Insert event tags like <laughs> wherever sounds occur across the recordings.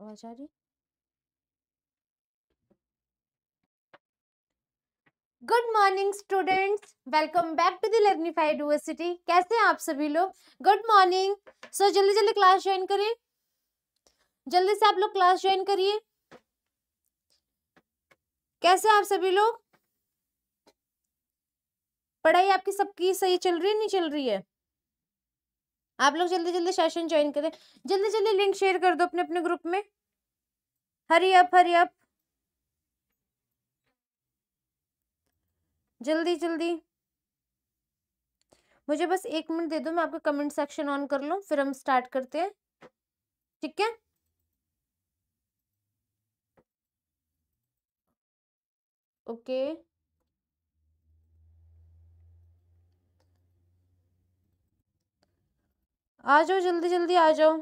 आवाज good morning students welcome back to the university कैसे हैं आप सभी लोग गुड मॉर्निंग सो जल्दी जल्दी क्लास ज्वाइन करें जल्दी से आप लोग क्लास ज्वाइन करिए कैसे आप सभी लोग पढ़ाई आपकी सबकी सही चल रही है नहीं चल रही है आप लोग जल्दी जल्दी सेशन ज्वाइन करें जल्दी जल्दी लिंक शेयर कर दो अपने अपने ग्रुप में हरी अप हरी अप जल्दी जल्दी मुझे बस एक मिनट दे दो मैं आपका कमेंट सेक्शन ऑन कर लूँ फिर हम स्टार्ट करते हैं ठीक है ओके okay. आ जाओ जल्दी जल्दी आ जाओ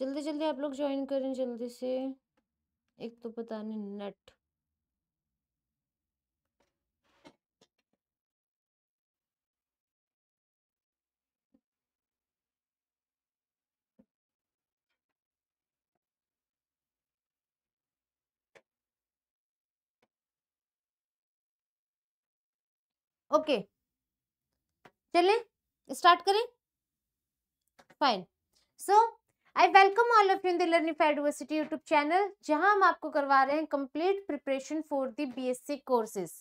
जल्दी जल्दी आप लोग ज्वाइन करें जल्दी से एक तो पता नहीं नेट ओके चले स्टार्ट करें fine so I welcome all of you in the learning for university YouTube channel जहां हम आपको करवा रहे हैं complete preparation for the BSc courses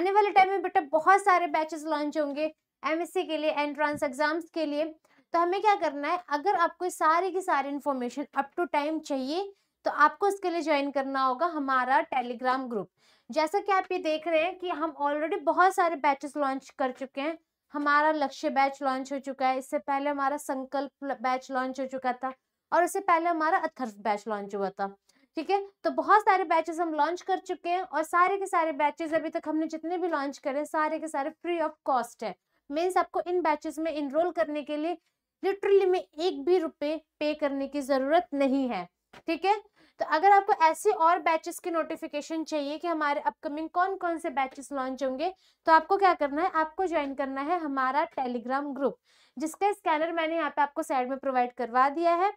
आने वाले टाइम में बेटा बहुत सारे बैचेस लॉन्च होंगे एमएससी के लिए एंट्रांस एग्जाम्स के लिए तो हमें क्या करना है अगर आपको सारी की सारी इन्फॉर्मेशन अप टू टाइम चाहिए तो आपको इसके लिए ज्वाइन करना होगा हमारा टेलीग्राम ग्रुप जैसा कि आप ये देख रहे हैं कि हम ऑलरेडी बहुत सारे बैचेस लॉन्च कर चुके हैं हमारा लक्ष्य बैच लॉन्च हो चुका है इससे पहले हमारा संकल्प बैच लॉन्च हो चुका था और इससे पहले हमारा अथर्व बैच लॉन्च हुआ था ठीक है तो बहुत सारे बैचेस हम लॉन्च कर चुके हैं और सारे के सारे बैचेस अभी तक हमने जितने भी लॉन्च करे सारे के सारे फ्री ऑफ कॉस्ट है मीन्स आपको इन बैचेस में इनरोल करने के लिए लिटरली में एक भी रुपए पे करने की जरूरत नहीं है ठीक है तो अगर आपको ऐसे और बैचेस की नोटिफिकेशन चाहिए कि हमारे अपकमिंग कौन कौन से बैचेस लॉन्च होंगे तो आपको क्या करना है आपको ज्वाइन करना है हमारा टेलीग्राम ग्रुप जिसका स्कैनर मैंने यहाँ पे आपको साइड में प्रोवाइड करवा दिया है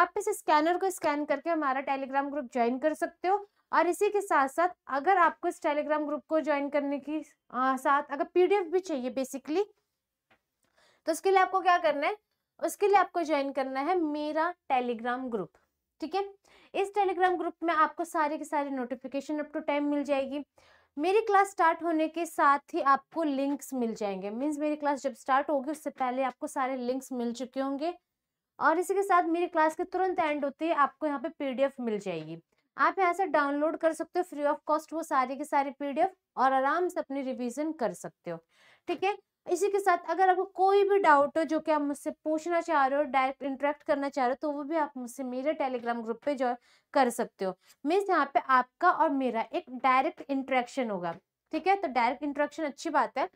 आप इस स्कैनर को स्कैन करके हमारा टेलीग्राम ग्रुप ज्वाइन कर सकते हो और इसी के साथ साथ अगर आपको इस टेलीग्राम ग्रुप को ज्वाइन करने की आ, साथ अगर पीडीएफ भी चाहिए बेसिकली तो उसके लिए आपको क्या करना है उसके लिए आपको ज्वाइन करना है मेरा टेलीग्राम ग्रुप ठीक है इस टेलीग्राम ग्रुप में आपको सारे के सारे नोटिफिकेशन अप टू टाइम मिल जाएगी मेरी क्लास स्टार्ट होने के साथ ही आपको लिंक्स मिल जाएंगे मीन्स मेरी क्लास जब स्टार्ट होगी उससे पहले आपको सारे लिंक्स मिल चुके होंगे और इसी के साथ मेरी क्लास के तुरंत एंड होते ही आपको यहाँ पे पीडीएफ मिल जाएगी आप यहाँ से डाउनलोड कर सकते हो फ्री ऑफ कॉस्ट वो सारे के सारे पीडीएफ और आराम से अपनी रिवीजन कर सकते हो ठीक है इसी के साथ अगर आपको कोई भी डाउट हो जो कि आप मुझसे पूछना चाह रहे हो डायरेक्ट इंटरेक्ट करना चाह रहे हो तो वो भी आप मुझसे मेरे टेलीग्राम ग्रुप पे जो कर सकते हो मीन्स यहाँ पे आपका और मेरा एक डायरेक्ट इंटरेक्शन होगा ठीक है तो डायरेक्ट इंटरेक्शन अच्छी बात है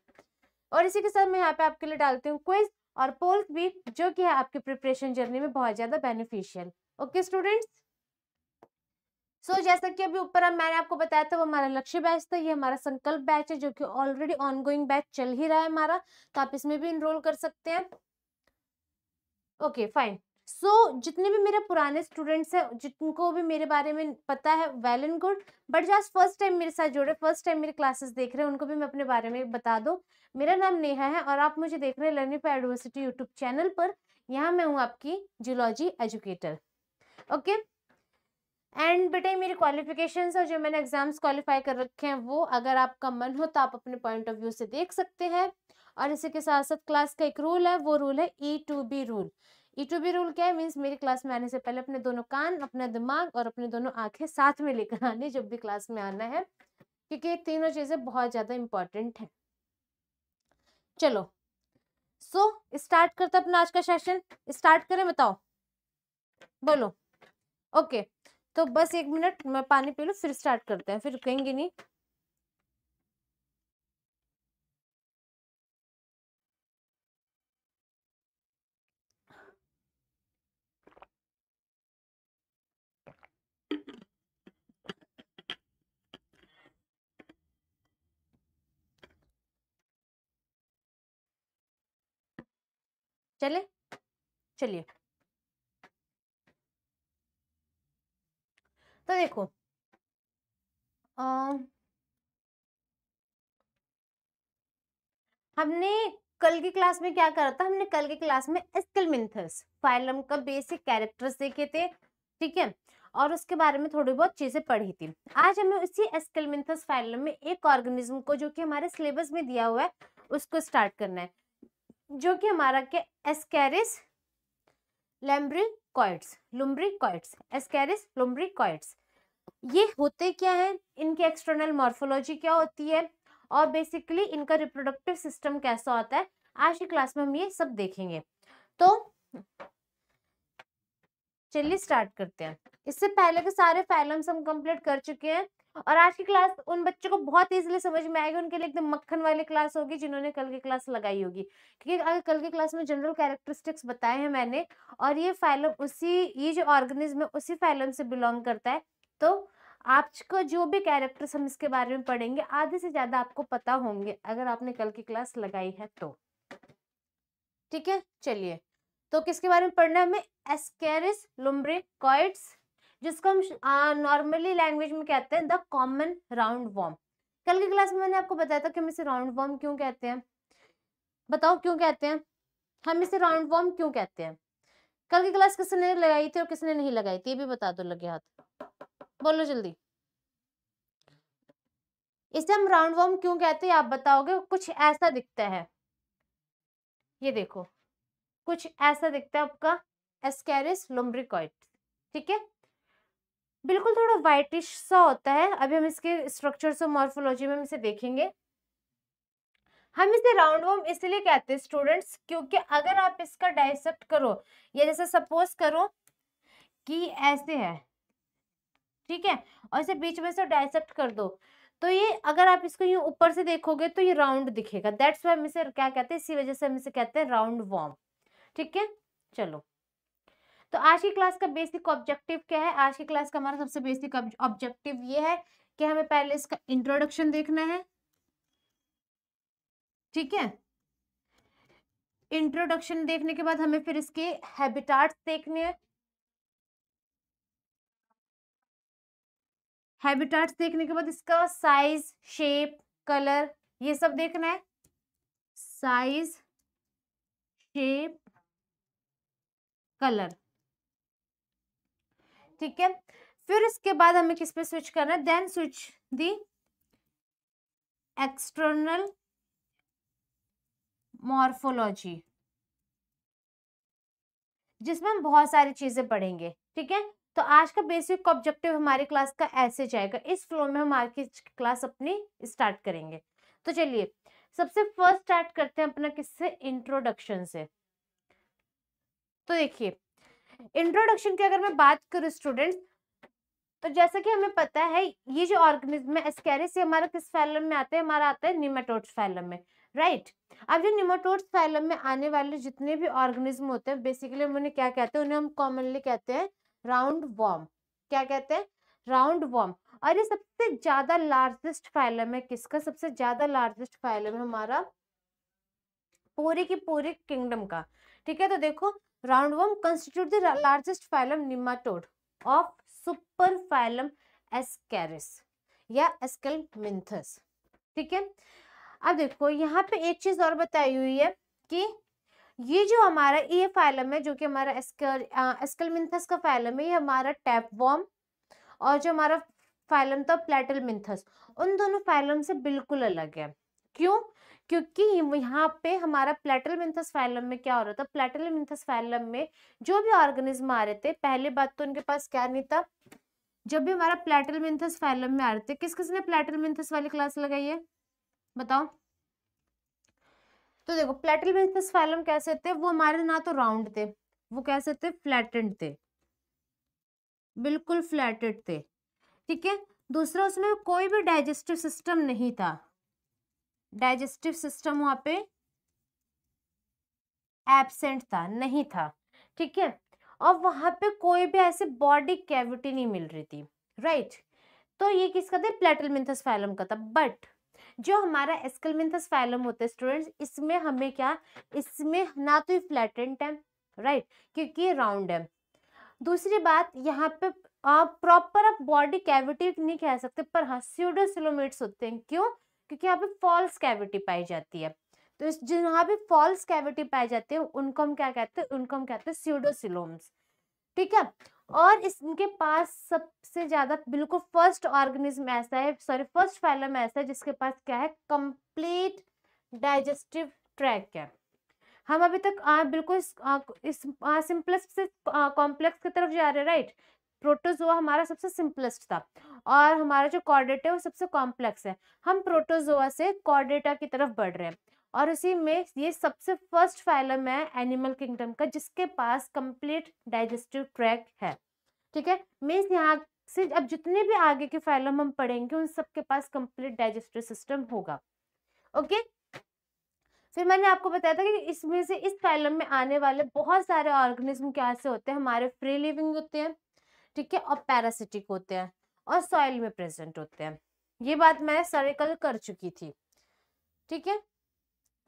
और इसी के साथ मैं यहाँ पे आपके लिए डालती हूँ क्विज और पोल्स भी जो कि है आपकी प्रिपरेशन जर्नी में बहुत ज़्यादा beneficial okay students so so, जैसा कि अभी ऊपर मैंने आपको बताया था वो हमारा लक्ष्य बैच था ये हमारा संकल्प बैच है जो कि ऑलरेडी ऑनगोइंग बैच चल ही रहा है हमारा तो आप इसमें भी इनरोल कर सकते हैं ओके फाइन सो so, जितने भी मेरे पुराने स्टूडेंट्स हैं जिनको भी मेरे बारे में पता है वेल एंड गुड बट जो फर्स्ट टाइम मेरे साथ जुड़े फर्स्ट टाइम मेरी क्लासेस देख रहे हैं उनको भी मैं अपने बारे में बता दूँ मेरा नाम नेहा है और आप मुझे देख रहे हैं learning for university YouTube channel पर यहाँ मैं हूँ आपकी geology educator okay okay? And बेटा मेरी क्वालिफिकेशंस और जो मैंने एग्जाम्स क्वालिफाई कर रखे हैं वो अगर आपका मन हो तो आप अपने पॉइंट ऑफ व्यू से देख सकते हैं और इसी के साथ साथ क्लास का एक रूल है वो रूल है E to B rule E to B rule क्या है मीन्स मेरी क्लास में आने से पहले अपने दोनों कान अपना दिमाग और अपने दोनों आंखें साथ में लेकर आने जब भी क्लास में आना है क्योंकि तीनों चीज़ें बहुत ज़्यादा इम्पॉर्टेंट हैं चलो सो so, स्टार्ट करते अपना आज का सेशन स्टार्ट करें बताओ बोलो ओके okay. तो बस एक मिनट मैं पानी पी लूँ फिर स्टार्ट करते हैं फिर रुकेंगे नहीं चले चलिए तो देखो आ, हमने कल की क्लास में क्या करा था हमने कल की क्लास में एस्कलमिंथस फाइलम का बेसिक कैरेक्टर्स देखे थे ठीक है और उसके बारे में थोड़ी बहुत चीज़ें पढ़ी थी आज हमें उसी एस्कलमिंथस फाइलम में एक ऑर्गेनिज्म को जो कि हमारे सिलेबस में दिया हुआ है उसको स्टार्ट करना है जो कि हमारा क्या Ascaris lumbricoides lumbricoides Ascaris lumbricoides ये होते क्या हैं इनकी एक्सटर्नल मॉर्फोलॉजी क्या होती है और बेसिकली इनका रिप्रोडक्टिव सिस्टम कैसा होता है आज की क्लास में हम ये सब देखेंगे तो चलिए स्टार्ट करते हैं इससे पहले के तो सारे फैलम्स हम कंप्लीट कर चुके हैं और आज की क्लास उन बच्चों को बहुत इजीली समझ में आएगी उनके लिए एकदम मक्खन वाली क्लास होगी जिन्होंने कल की क्लास लगाई होगी क्योंकि अगर कल की क्लास में जनरल कैरेक्टरिस्टिक्स बताए हैं मैंने और ये फैलम उसी ये जो ऑर्गेनिज्म है उसी फैलम से बिलोंग करता है तो आपको जो भी कैरेक्टर्स हम इसके बारे में पढ़ेंगे आधे से ज़्यादा आपको पता होंगे अगर आपने कल की क्लास लगाई है तो ठीक है चलिए तो किसके बारे में पढ़ना है हमें एस्केरिस लुम्ब्रिकॉइड्स जिसको हम नॉर्मली लैंग्वेज में कहते हैं द कॉमन राउंड वॉर्म कल की क्लास में मैंने आपको बताया था कि हम इसे राउंड वॉर्म क्यों कहते हैं बताओ क्यों कहते हैं हम इसे राउंड वॉर्म क्यों कहते हैं कल की क्लास किसने लगाई थी और किसने नहीं लगाई थी ये भी बता दो लगे हाथ बोलो जल्दी इसे हम राउंड वॉर्म क्यों कहते हैं आप बताओगे कुछ ऐसा दिखता है ये देखो कुछ ऐसा दिखता है आपका एस्केरिस लोम्ब्रिकॉइड ठीक है बिल्कुल थोड़ा वाइटिश सा होता है अभी हम इसके स्ट्रक्चर और मॉर्फोलॉजी में हम इसे देखेंगे हम इसे राउंड वॉर्म इसलिए कहते हैं स्टूडेंट्स क्योंकि अगर आप इसका डाइसेप्ट करो या जैसे सपोज करो कि ऐसे है ठीक है और इसे बीच में से डाइसेप्ट कर दो तो ये अगर आप इसको यूँ ऊपर से देखोगे तो ये राउंड दिखेगा दैट्स वाई हम इसे क्या कहते हैं इसी वजह से हम इसे कहते हैं राउंड वॉर्म ठीक है चलो तो आज की क्लास का बेसिक ऑब्जेक्टिव क्या है आज की क्लास का हमारा सबसे बेसिक ऑब्जेक्टिव ये है कि हमें पहले इसका इंट्रोडक्शन देखना है ठीक है इंट्रोडक्शन देखने के बाद हमें फिर इसके हैबिटाट्स देखने हैं हैबिटेट्स देखने के बाद इसका साइज शेप कलर ये सब देखना है साइज शेप कलर ठीक है फिर इसके बाद हमें किस पे स्विच करना है then switch the external morphology जिसमें हम बहुत सारी चीजें पढ़ेंगे ठीक है तो आज का बेसिक ऑब्जेक्टिव हमारे क्लास का ऐसे जाएगा इस फ्लो में हम आज की क्लास अपनी स्टार्ट करेंगे तो चलिए सबसे फर्स्ट स्टार्ट करते हैं अपना किससे इंट्रोडक्शन से तो देखिए इंट्रोडक्शन की अगर मैं बात करूं स्टूडेंट्स तो जैसा कि हमें पता है ये जो ऑर्गेनिज्म है एस्कैरिस हमारा किस फैलम में आता है हमारा आता है निमाटोड्स फैलम में राइट अब जो निमाटोड्स फैलम में आने वाले जितने भी ऑर्गेनिज्म होते हैं बेसिकली हम उन्हें क्या कहते हैं उन्हें हम कॉमनली कहते हैं राउंड वॉर्म क्या कहते हैं राउंड वॉर्म और ये सबसे ज्यादा लार्जेस्ट फाइलम है किसका सबसे ज्यादा लार्जेस्ट फाइलम है हमारा पूरे की पूरे किंगडम का ठीक है तो देखो round worm constitute the largest phylum nematode of super phylum Ascaris या एस्केल मिंथस ठीक है अब देखो यहाँ पे एक चीज और बताई हुई है कि ये जो हमारा ये फाइलम है जो कि हमारा एस्कलमिंथस का फाइलम है ये हमारा टैप वॉर्म और जो हमारा फाइलम था प्लेटलमिंथस उन दोनों फाइलम से बिल्कुल अलग है क्यों क्योंकि यहाँ पे हमारा प्लेटलमिंथस फाइलम में क्या हो रहा था प्लेटलमिंथस फाइलम में जो भी ऑर्गेनिज्म आ रहे थे पहले बात तो उनके पास क्या नहीं था जब भी हमारा प्लेटलमिंथस फाइलम में आ रहे थे किस किसने प्लेटलमिंथस वाली क्लास लगाई है बताओ तो देखो प्लेटल बेंच पे कैसे थे वो हमारे ना तो राउंड थे वो कैसे थे फ्लैटेंड थे बिल्कुल फ्लैटेड थे ठीक है दूसरा उसमें कोई भी डाइजेस्टिव सिस्टम नहीं था डाइजेस्टिव सिस्टम वहाँ पे एबसेंट था नहीं था ठीक है और वहाँ पे कोई भी ऐसे बॉडी कैविटी नहीं मिल रही थी राइट तो ये किसका था प्लेटल मिंथस फैलम का था बट जो हमारा एस्कलमिंथस फैलम होता है स्टूडेंट्स इसमें हमें क्या इसमें ना तो फ्लैटेंट है राइट क्योंकि ये राउंड है दूसरी बात यहाँ पे आप प्रॉपर आप बॉडी कैविटी नहीं कह सकते पर हाँ सीडोसिलोमेट्स होते हैं क्यों क्योंकि यहाँ पे फॉल्स कैविटी पाई जाती है तो इस जहाँ पे फॉल्स कैविटी पाई जाती है उनको हम क्या कहते हैं उनको हम कहते हैं सीडोसिलोम्स ठीक है और इस इनके पास सबसे ज्यादा बिल्कुल फर्स्ट ऑर्गेनिज्म ऐसा है सॉरी फर्स्ट फाइलम ऐसा है जिसके पास क्या है कंप्लीट डाइजेस्टिव ट्रैक है हम अभी तक आ, बिल्कुल इस, आ, इस आ, सिंपलेस्ट से कॉम्प्लेक्स की तरफ जा रहे हैं राइट प्रोटोजोआ हमारा सबसे सिंपलेस्ट था और हमारा जो कॉर्डेट है वो सबसे कॉम्प्लेक्स है हम प्रोटोजोआ से कॉर्डेटा की तरफ बढ़ रहे हैं और उसी में ये सबसे फर्स्ट फाइलम है एनिमल किंगडम का जिसके पास कंप्लीट डाइजेस्टिव ट्रैक है ठीक है मीन्स यहाँ से अब जितने भी आगे के फाइलम हम पढ़ेंगे उन सबके पास कंप्लीट डाइजेस्टिव सिस्टम होगा ओके फिर मैंने आपको बताया था कि इसमें से इस फाइलम में आने वाले बहुत सारे ऑर्गेनिज्म क्या से होते हैं हमारे फ्री लिविंग होते हैं ठीक है और पैरासिटिक होते हैं और सॉइल में प्रेजेंट होते हैं ये बात मैं सर्कल कर चुकी थी ठीक है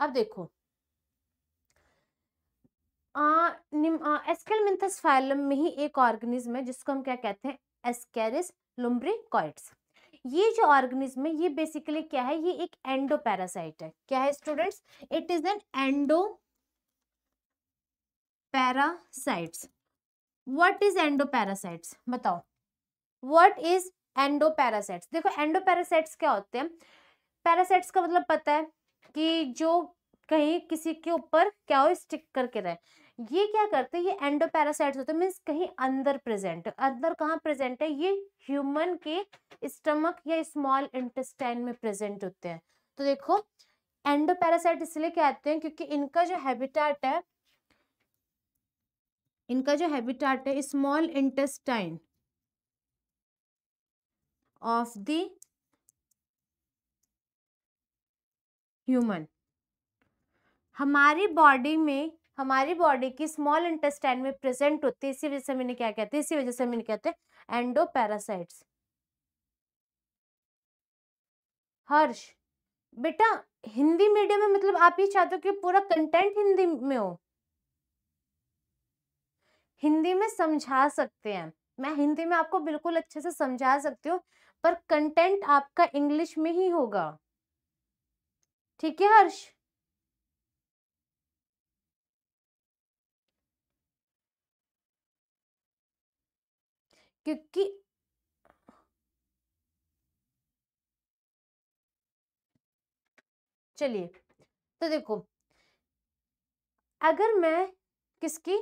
अब देखो एस्केलमिंथस फाइलम में ही एक ऑर्गेनिज्म है जिसको हम क्या कहते हैं एस्केरिस लुम्ब्रिकॉइड्स ये जो ऑर्गेनिज्म है ये बेसिकली क्या है ये एक एंडो पैरासाइट है क्या है students it is an endo parasites what is endo parasites बताओ व्हाट इज एंडो पैरासाइट्स देखो एंडो पैरासाइट्स क्या होते हैं पैरासाइट्स का मतलब पता है कि जो कहीं किसी के ऊपर क्या हो स्टिक करके रहे ये क्या करते हैं ये एंडो होते हैं मीन्स कहीं अंदर प्रेजेंट अंदर कहाँ प्रेजेंट है ये ह्यूमन के स्टमक या स्मॉल इंटेस्टाइन में प्रेजेंट होते हैं तो देखो एंडोपैरासाइट इसलिए कहते हैं क्योंकि इनका जो हैबिटाट है इनका जो हैबिटाट है small intestine of the human हमारी बॉडी में हमारी बॉडी की स्मॉल इंटेस्टाइन में प्रेजेंट होते हैं इसी वजह से मैंने क्या कहते हैं इसी वजह से मैंने कहते हैं एंडो पैरासाइट्स हर्ष बेटा हिंदी मीडियम में मतलब आप ये चाहते हो कि पूरा कंटेंट हिंदी में हो हिंदी में समझा सकते हैं मैं हिंदी में आपको बिल्कुल अच्छे से समझा सकती हूँ पर कंटेंट आपका इंग्लिश में ही होगा ठीक है हर्ष क्योंकि चलिए तो देखो अगर मैं किसकी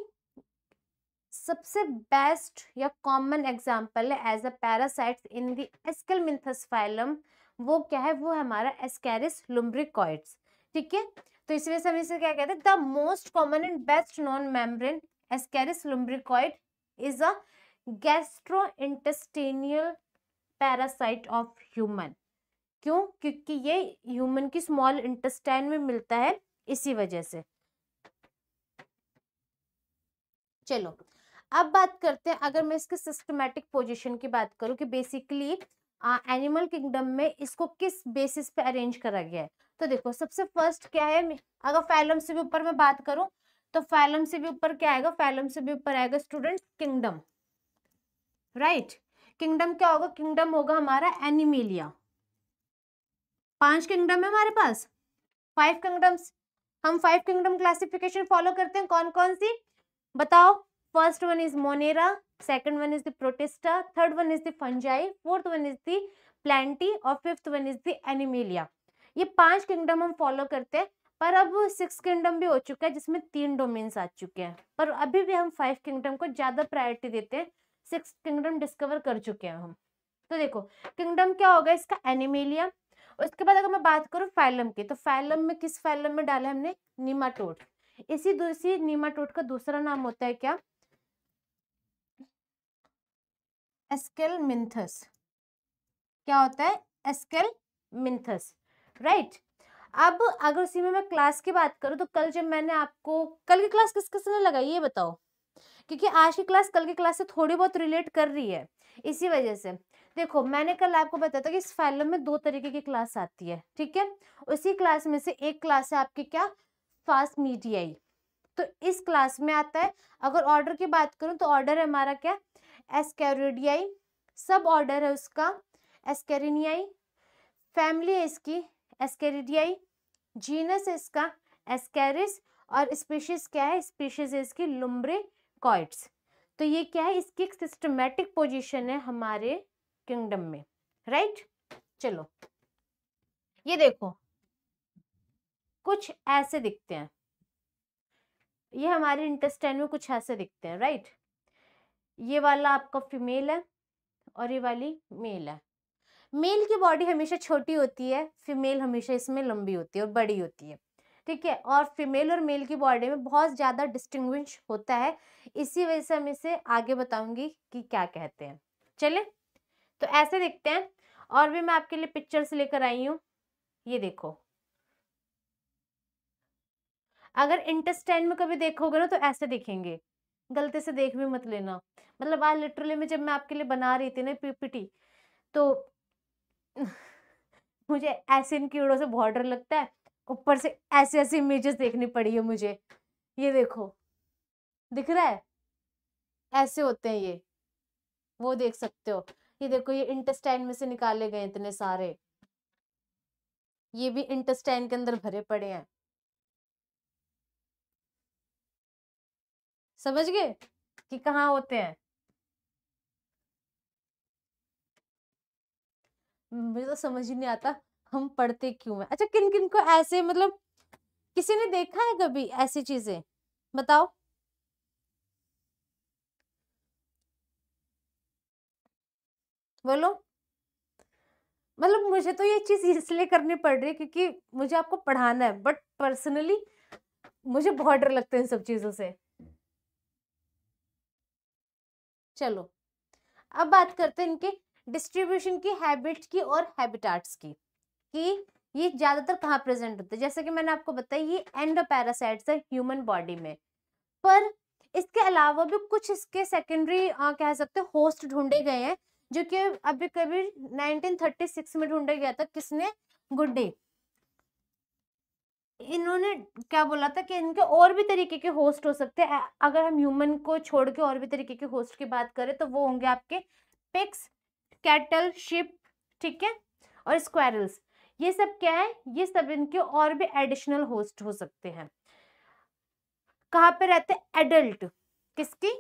सबसे बेस्ट या कॉमन एग्जांपल है as a parasites in the एस्कल फाइलम वो क्या है वो हमारा एस्केरिस लुम्ब्रिकॉइड्स ठीक है तो इस वजह से हम इसे क्या कहते हैं the most common and best non membrane Ascaris lumbricoid is a gastro intestinal parasite of human क्यों क्योंकि ये ह्यूमन की स्मॉल इंटेस्टाइन में मिलता है इसी वजह से चलो अब बात करते हैं अगर मैं इसके सिस्टमेटिक पोजीशन की बात करूं कि बेसिकली एनिमल किंगडम में इसको किस बेसिस पे अरेंज करा गया है तो देखो सबसे फर्स्ट क्या है अगर फैलम से भी ऊपर मैं बात करूं तो फैलम से भी ऊपर क्या आएगा फैलम से भी ऊपर आएगा स्टूडेंट किंगडम राइट किंगडम क्या होगा किंगडम होगा हमारा एनिमिलिया पांच किंगडम है हमारे पास फाइव किंगडम्स हम फाइव किंगडम क्लासिफिकेशन फॉलो करते हैं कौन कौन सी बताओ first one is Monera second one is the Protista third one is the fungi fourth one is the Plantae और fifth one is the Animalia ये पांच किंगडम हम फॉलो करते हैं पर अब सिक्स किंगडम भी हो चुका है जिसमें तीन डोमेन्स आ चुके हैं पर अभी भी हम फाइव किंगडम को ज़्यादा प्रायोरिटी देते हैं सिक्स किंगडम डिस्कवर कर चुके हैं हम तो देखो किंगडम क्या होगा इसका एनिमेलिया उसके बाद अगर मैं बात करूँ फाइलम की तो फाइलम में किस फाइलम में डाला है हमने नीमाटोड इसी दूसरी नीमाटोड का दूसरा नाम होता है क्या एस्केल मिंथस क्या होता है एस्केल मिंथस राइट अब अगर उसी में मैं क्लास की बात करूँ तो कल जब मैंने आपको कल की क्लास किस किसने लगाई ये बताओ क्योंकि आज की क्लास कल की क्लास से थोड़ी बहुत रिलेट कर रही है इसी वजह से देखो मैंने कल आपको बताया था कि इस फाइलम में दो तरीके की क्लास आती है ठीक है उसी क्लास में से एक क्लास है आपकी क्या फास्ट मीडियाई तो इस क्लास में आता है अगर ऑर्डर की बात करूँ तो ऑर्डर हमारा क्या एस्कैरिडियाई सब ऑर्डर है उसका एस्कैरिनियाई फैमिली है इसकी एस्कैरिडियाई जीनस है इसका एस्कैरिस और स्पीशीज क्या है स्पीशीज है इसकी लुम्ब्रे कॉइट्स तो ये क्या है इसकी एक सिस्टमेटिक पोजीशन है हमारे किंगडम में राइट चलो ये देखो कुछ ऐसे दिखते हैं ये हमारे इंटेस्टाइन में कुछ ऐसे दिखते हैं राइट ये वाला आपका फीमेल है और ये वाली मेल है मेल की बॉडी हमेशा छोटी होती है फीमेल हमेशा इसमें लंबी होती है और बड़ी होती है ठीक है और फीमेल और मेल की बॉडी में बहुत ज़्यादा डिस्टिंग्विश होता है इसी वजह से हम इसे आगे बताऊंगी कि क्या कहते हैं चले तो ऐसे देखते हैं और भी मैं आपके लिए पिक्चर्स लेकर आई हूँ ये देखो अगर इंटेस्टाइन में कभी देखोगे ना तो ऐसे देखेंगे गलती से देख भी मत लेना मतलब आज लिटरली में जब मैं आपके लिए बना रही थी ना पीपीटी तो <laughs> मुझे ऐसे इन कीड़ों से बहुत डर लगता है ऊपर से ऐसे ऐसे इमेजेस देखनी पड़ी है मुझे ये देखो दिख रहा है ऐसे होते हैं ये वो देख सकते हो ये देखो ये इंटेस्टाइन में से निकाले गए इतने सारे ये भी इंटेस्टाइन के अंदर भरे पड़े हैं समझ गए कि कहाँ होते हैं मुझे तो समझ ही नहीं आता हम पढ़ते क्यों हैं अच्छा किन किन को ऐसे मतलब किसी ने देखा है कभी ऐसी चीजें बताओ बोलो मतलब मुझे तो ये चीज इसलिए करनी पड़ रही है क्योंकि मुझे आपको पढ़ाना है बट पर्सनली मुझे बहुत डर लगता है इन सब चीजों से चलो अब बात करते हैं इनके डिस्ट्रीब्यूशन की हैबिट की और हैबिटाट्स की कि ये ज़्यादातर कहाँ प्रेजेंट होते हैं जैसे कि मैंने आपको बताया ये एंडो पैरासाइट्स है ह्यूमन बॉडी में पर इसके अलावा भी कुछ इसके सेकेंडरी कह सकते हैं होस्ट ढूंढे गए हैं जो कि अभी कभी 1936 में ढूंढा गया था किसने गुड्डे इन्होंने क्या बोला था कि इनके और भी तरीके के होस्ट हो सकते हैं अगर हम ह्यूमन को छोड़ के और भी तरीके के होस्ट की बात करें तो वो होंगे आपके पिक्स कैटल शिप ठीक है और स्क्वायरल्स ये सब क्या है ये सब इनके और भी एडिशनल होस्ट हो सकते हैं कहाँ पे रहते हैं एडल्ट किसकी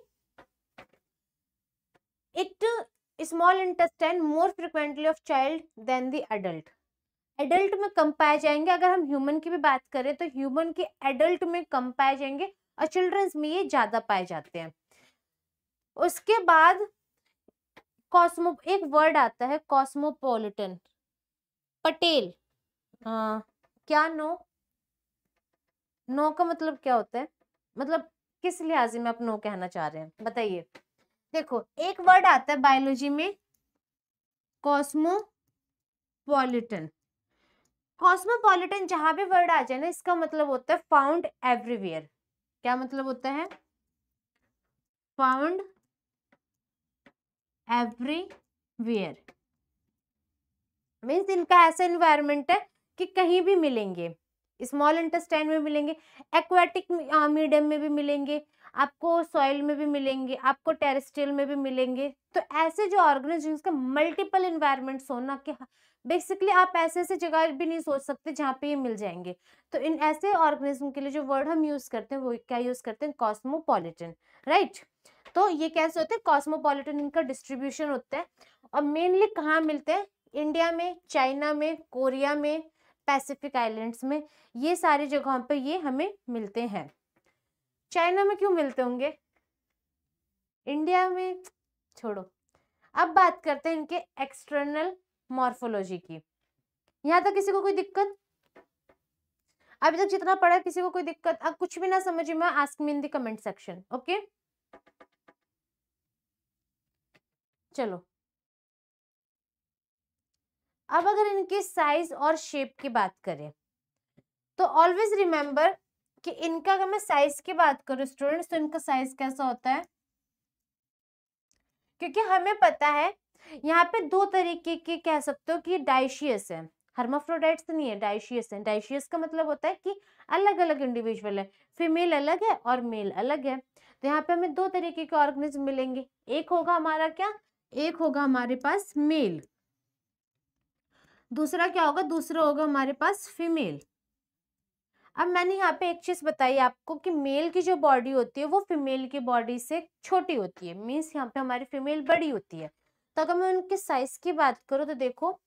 it small intestine more frequently of child then the adult adult में कम पाए जाएंगे अगर हम ह्यूमन की भी बात करें तो ह्यूमन के एडल्ट में कम पाए जाएंगे और चिल्ड्रंस में ये ज़्यादा पाए जाते हैं उसके बाद कॉस्मो एक वर्ड आता है कॉस्मोपोलिटन पटेल आ, क्या नो नो का मतलब क्या होता है मतलब किस लिहाजे में आप नो कहना चाह रहे हैं बताइए देखो एक वर्ड आता है बायोलॉजी में कॉस्मोपोलिटन कॉस्मोपॉलिटन जहां भी वर्ड आ जाए ना इसका मतलब होता है फाउंड एवरीवेयर क्या मतलब होता है फाउंड एवरीवेयर मीन्स इनका ऐसा इन्वायरमेंट है कि कहीं भी मिलेंगे स्मॉल इंटेस्टाइन में मिलेंगे एक्वेटिक मीडियम में भी मिलेंगे आपको सॉइल में भी मिलेंगे आपको टेरेस्ट्रियल में भी मिलेंगे तो ऐसे जो ऑर्गेनिजम्स के मल्टीपल इन्वायरमेंट्स होना कि बेसिकली आप ऐसे ऐसे जगह भी नहीं सोच सकते जहाँ पे ये मिल जाएंगे तो इन ऐसे ऑर्गेनिज्म के लिए जो वर्ड हम यूज़ करते हैं वो क्या यूज़ करते हैं कॉस्मोपॉलिटन राइट तो ये कैसे होते हैं कॉस्मोपॉलिटन इनका डिस्ट्रीब्यूशन होता है और मेनली कहाँ मिलते हैं इंडिया में चाइना में कोरिया में पैसिफिक आइलैंड्स में ये सारी जगहों पर ये हमें मिलते हैं चाइना में क्यों मिलते होंगे इंडिया में छोड़ो अब बात करते हैं इनके एक्सटर्नल मॉर्फोलॉजी की यहां तक तो किसी को कोई दिक्कत अभी तक जितना पढ़ा किसी को कोई दिक्कत अब कुछ भी ना समझ में ask me in the comment section okay चलो अब अगर इनके साइज और शेप की बात करें तो ऑलवेज रिमेंबर कि इनका अगर मैं साइज की बात करूँ स्टूडेंट्स तो इनका साइज कैसा होता है क्योंकि हमें पता है यहाँ पे दो तरीके के कह सकते हो कि डाइशियस है हर्माफ्रोडाइट्स तो नहीं है डाइशियस है डाइशियस का मतलब होता है कि अलग अलग इंडिविजुअल है फीमेल अलग है और मेल अलग है तो यहाँ पे हमें दो तरीके के ऑर्गेनिज्म मिलेंगे एक होगा हमारा क्या एक होगा हमारे पास मेल दूसरा क्या होगा दूसरा होगा हमारे पास फीमेल अब मैंने यहाँ पे एक चीज़ बताई आपको कि मेल की जो बॉडी होती है वो फीमेल की बॉडी से छोटी होती है मीन्स यहाँ पे हमारी फीमेल बड़ी होती है तो अगर मैं उनके साइज की बात करूँ तो देखो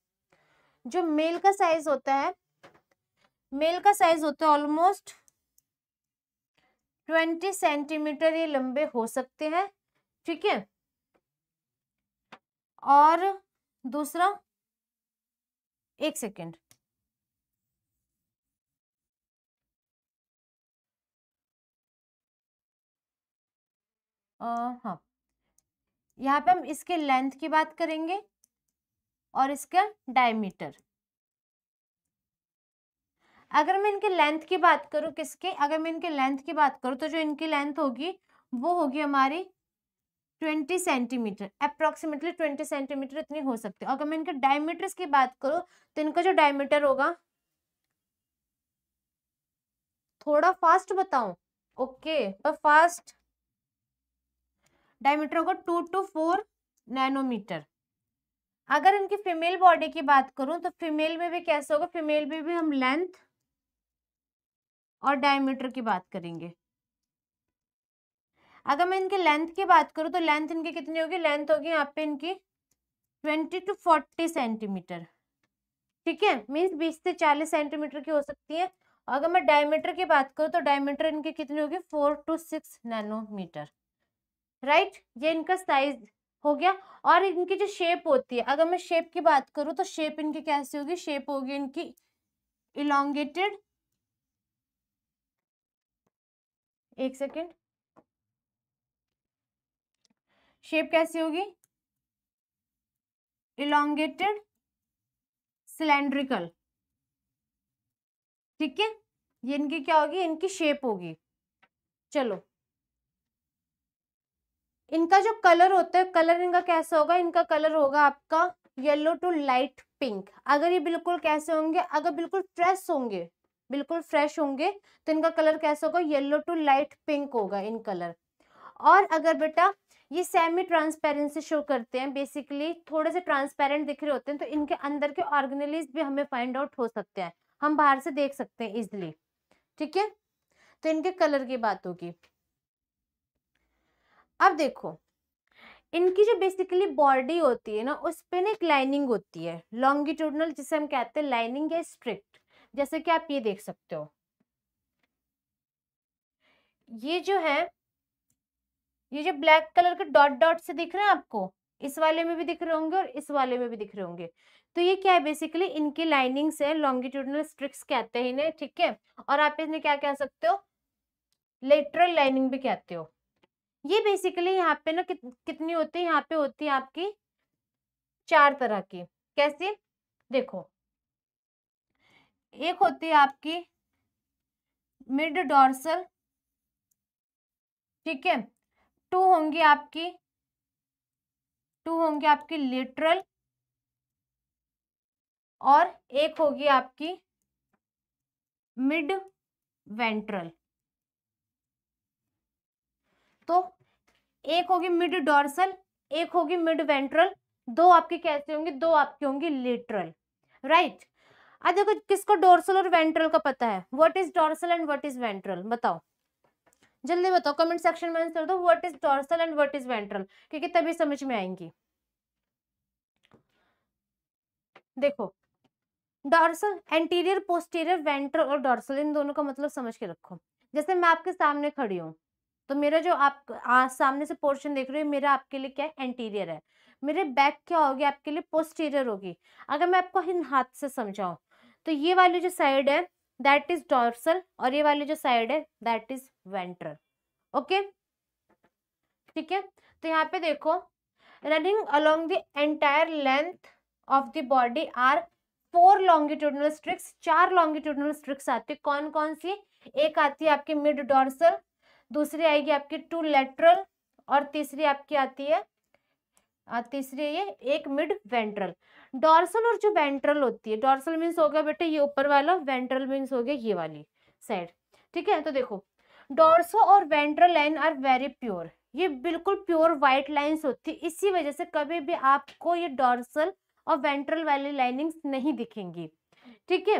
जो मेल का साइज होता है मेल का साइज होता है ऑलमोस्ट ट्वेंटी सेंटीमीटर ये लंबे हो सकते हैं ठीक है और दूसरा एक सेकेंड हाँ यहाँ पे हम इसके लेंथ की बात करेंगे और इसका डायमीटर अगर मैं इनके लेंथ की बात करूँ किसके अगर मैं इनके लेंथ की बात करूँ तो जो इनकी लेंथ होगी वो होगी हमारी twenty centimetre approximately twenty centimetre इतनी हो सकती है अगर मैं इनके डायमीटर्स की बात करूँ तो इनका जो डायमीटर होगा थोड़ा फास्ट बताऊं ओके पर फास्ट डायमीटर होगा टू टू फोर नैनोमीटर अगर इनकी फीमेल बॉडी की बात करूं तो फीमेल में भी कैसे होगा फीमेल में भी हम लेंथ और डायमीटर की बात करेंगे अगर मैं इनके लेंथ की बात करूं तो लेंथ इनकी कितनी होगी लेंथ होगी यहाँ पे इनकी ट्वेंटी टू फोर्टी सेंटीमीटर ठीक है मीन्स बीस से चालीस सेंटीमीटर की हो सकती है अगर मैं डायमीटर की बात करूँ तो डायमीटर इनकी कितनी होगी four to six nanometre right ये इनका साइज हो गया और इनकी जो शेप होती है अगर मैं शेप की बात करूँ तो शेप इनकी कैसी होगी शेप होगी इनकी इलोंगेटेड एक सेकेंड शेप कैसी होगी इलोंगेटेड सिलेंड्रिकल ठीक है ये इनकी क्या होगी इनकी शेप होगी चलो इनका जो कलर होता है कलर इनका कैसा होगा इनका कलर होगा आपका येलो टू लाइट पिंक अगर ये बिल्कुल कैसे होंगे अगर बिल्कुल फ्रेश होंगे बिल्कुल फ्रेश होंगे तो इनका कलर कैसा होगा येलो टू लाइट पिंक होगा इन कलर और अगर बेटा ये सेमी ट्रांसपेरेंसी शो करते हैं बेसिकली थोड़े से ट्रांसपेरेंट दिख रहे होते हैं तो इनके अंदर के ऑर्गेनलिज भी हमें फाइंड आउट हो सकते हैं हम बाहर से देख सकते हैं इजिली ठीक है तो इनके कलर की बात होगी अब देखो इनकी जो बेसिकली बॉडी होती है ना उस पर ना एक लाइनिंग होती है लॉन्गिट्यूडनल जिसे हम कहते हैं लाइनिंग या स्ट्रिक्ट जैसे कि आप ये देख सकते हो ये जो है ये जो ब्लैक कलर के डॉट डॉट से दिख रहे हैं आपको इस वाले में भी दिख रहे होंगे और इस वाले में भी दिख रहे होंगे तो ये क्या है बेसिकली इनकी लाइनिंग्स है लॉन्गिट्यूडनल स्ट्रिक्स कहते हैं इन्हें ठीक है और आप इसमें क्या कह सकते हो लेटरल लाइनिंग भी कहते हो ये बेसिकली यहाँ पे ना कित, कितनी होती है यहाँ पे होती है आपकी चार तरह की कैसी देखो एक होती है आपकी मिड डॉर्सल ठीक है टू होंगी आपकी टू होंगी आपकी लेटरल और एक होगी आपकी मिड वेंट्रल तो एक होगी मिड डॉर्सल एक होगी मिड वेंट्रल दो आपके कैसे होंगे दो आपके होंगे लिटरल राइट right? आज देखो किसको डोर्सल और वेंट्रल का पता है what is dorsal and what is ventral बताओ जल्दी बताओ कमेंट सेक्शन में आंसर दो what is dorsal and what is ventral क्योंकि तभी समझ में आएंगी देखो डोर्सल एंटीरियर पोस्टीरियर वेंट्रल और डोर्सल इन दोनों का मतलब समझ के रखो जैसे मैं आपके सामने खड़ी हूँ तो मेरा जो आप आ, सामने से पोर्शन देख रहे हो मेरा आपके लिए क्या है एंटीरियर है मेरे बैक क्या होगी आपके लिए पोस्टीरियर होगी अगर मैं आपको इन हाथ से समझाऊँ तो ये वाली जो साइड है दैट इज डॉर्सल और ये वाली जो साइड है दैट इज वेंट्रल ओके ठीक है तो यहाँ पे देखो running along the entire length of the body are four longitudinal streaks चार लॉन्गिट्यूडनल स्ट्रिक्स आती है कौन कौन सी एक आती है आपकी मिड डॉर्सल दूसरी आएगी आपकी टू लेटरल और तीसरी आपकी आती है तीसरी ये एक मिड वेंट्रल डॉर्सल और जो वेंट्रल होती है डॉर्सल मीन्स हो गया बेटे ये ऊपर वाला वेंट्रल मीन्स हो गया ये वाली साइड ठीक है तो देखो डॉर्सो और ventral line are very pure ये बिल्कुल प्योर वाइट लाइंस होती है इसी वजह से कभी भी आपको ये डॉर्सल और वेंट्रल वाली लाइनिंग्स नहीं दिखेंगी ठीक है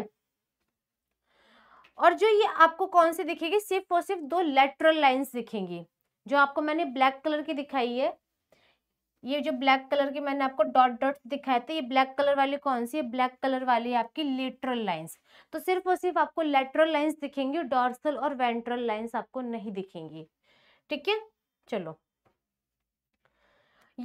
और जो ये आपको कौन से दिखेगी सिर्फ और सिर्फ दो लेटरल लाइन्स दिखेंगी जो आपको मैंने ब्लैक कलर की दिखाई है ये जो ब्लैक कलर की मैंने आपको डॉट डॉट दिखाए थे ये ब्लैक कलर वाली कौन सी है ब्लैक कलर वाली आपकी लेटरल लाइंस तो सिर्फ और सिर्फ आपको लेटरल लाइंस दिखेंगी डॉर्सल और वेंट्रल लाइंस आपको नहीं दिखेंगी ठीक है चलो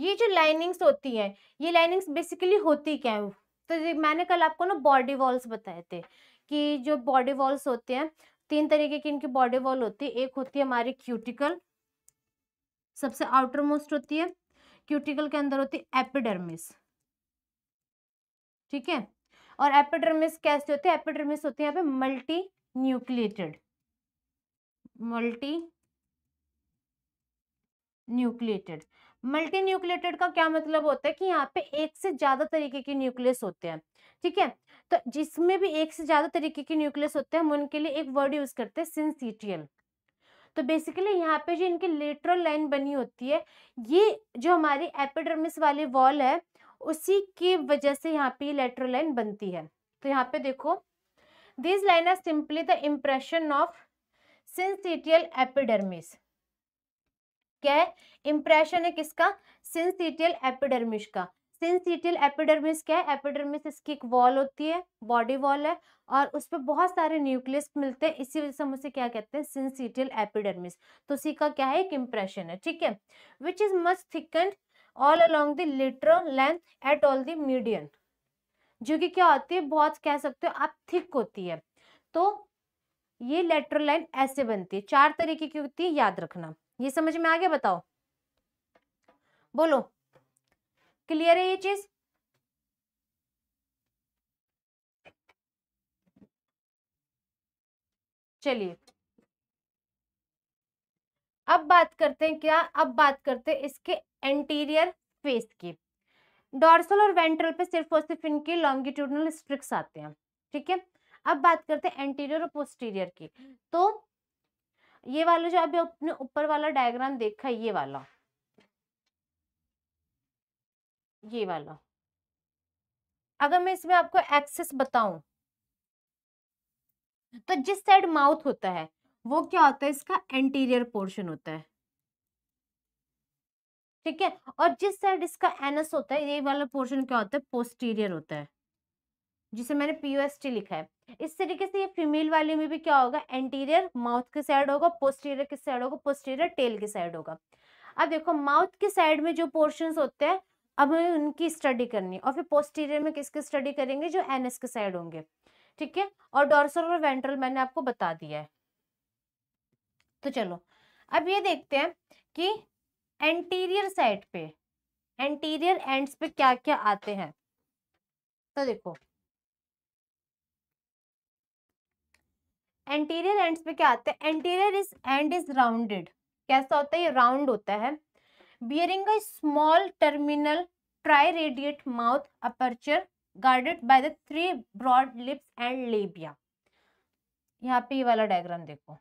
ये जो लाइनिंग्स होती हैं ये लाइनिंग्स बेसिकली होती क्या है तो मैंने कल आपको ना बॉडी वॉल्स बताए थे कि जो बॉडी वॉल्स होते हैं तीन तरीके की इनकी बॉडी वॉल होती है एक होती है हमारी क्यूटिकल सबसे आउटर मोस्ट होती है क्यूटिकल के अंदर होती है एपिडर्मिस ठीक है और एपिडर्मिस कैसे होते हैं एपिडर्मिस होते हैं यहाँ पे multi nucleated multi nucleated multi nucleated का क्या मतलब होता है कि यहाँ पे एक से ज्यादा तरीके के न्यूक्लियस होते हैं ठीक है तो जिसमें भी एक से ज्यादा तरीके के न्यूक्लियस होते हैं हम उनके लिए एक वर्ड यूज करते हैं सिंसिटियल तो बेसिकली यहाँ पे जो इनकी लेटरल लाइन बनी होती है ये जो हमारी एपिडर्मिस वाली वॉल है उसी की वजह से यहाँ पे लेटरल लाइन बनती है तो यहाँ पे देखो this line are simply the impression of syncytial epidermis क्या है इंप्रेशन है किसका सिंसिटियल एपिडर्मिश का सिंसिटियल एपिडर्मिस क्या है एपिडर्मिस इसकी एक वॉल होती है बॉडी वॉल है और उस पर बहुत सारे न्यूक्लियस मिलते हैं इसी वजह से हम उसे क्या कहते हैं सिंसिटियल एपिडर्मिस तो उसी का क्या है एक इंप्रेशन है ठीक है which is much thickened all along the litter length at all the median जो कि क्या होती है बहुत कह सकते हो आप थिक होती है तो ये लेटर लाइन ऐसे बनती है चार तरीके की होती है याद रखना ये समझ में आ गया बताओ बोलो क्लियर है ये चीज चलिए अब बात करते हैं क्या अब बात करते हैं इसके एंटीरियर फेस की डॉर्सल और वेंट्रल पे सिर्फ और सिर्फ इनके लॉन्गिट्यूडनल स्ट्रिक्स आते हैं ठीक है अब बात करते हैं एंटीरियर और पोस्टीरियर की तो ये वाला जो अभी अपने ऊपर वाला डायग्राम देखा है ये वाला ये वाला अगर मैं इसमें आपको एक्सेस बताऊं तो जिस साइड माउथ होता है वो क्या होता है इसका एंटीरियर पोर्शन होता है ठीक है और जिस साइड इसका एनस होता है ये वाला पोर्शन क्या होता है पोस्टीरियर होता है जिसे मैंने पी ओ एस टी लिखा है इस तरीके से ये फीमेल वाले में भी क्या होगा एंटीरियर माउथ के साइड होगा पोस्टीरियर की साइड होगा पोस्टीरियर टेल के साइड होगा अब देखो माउथ के साइड में जो पोर्शन होते हैं अब हमें उनकी स्टडी करनी है और फिर पोस्टीरियर में किसके स्टडी करेंगे जो एनएस के साइड होंगे ठीक है और डॉर्सल और वेंट्रल मैंने आपको बता दिया है तो चलो अब ये देखते हैं कि एंटीरियर साइड पे एंटीरियर एंड्स पे क्या क्या आते हैं तो देखो एंटीरियर एंड्स पे क्या आते है anterior is end is rounded कैसा होता है ये राउंड होता है bearing a small terminal tri radiate mouth aperture guarded by the three broad lips and labia यहाँ पे ये वाला डायग्राम देखो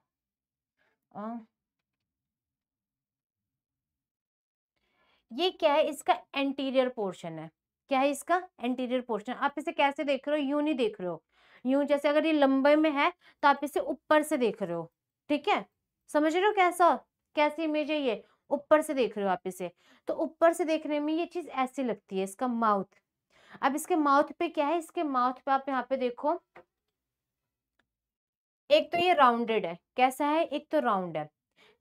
ये क्या है इसका एंटीरियर पोर्शन है क्या है इसका एंटीरियर पोर्शन आप इसे कैसे देख रहे हो यू नहीं देख रहे हो यूं जैसे अगर ये लंबे में है तो आप इसे ऊपर से देख रहे हो ठीक है समझ रहे हो कैसा कैसी इमेज है ये ऊपर से देख रहे हो आप इसे तो ऊपर से देखने में ये चीज ऐसी लगती है इसका माउथ अब इसके माउथ पे क्या है इसके माउथ पे आप यहाँ पे देखो एक तो ये राउंडेड है कैसा है एक तो राउंड है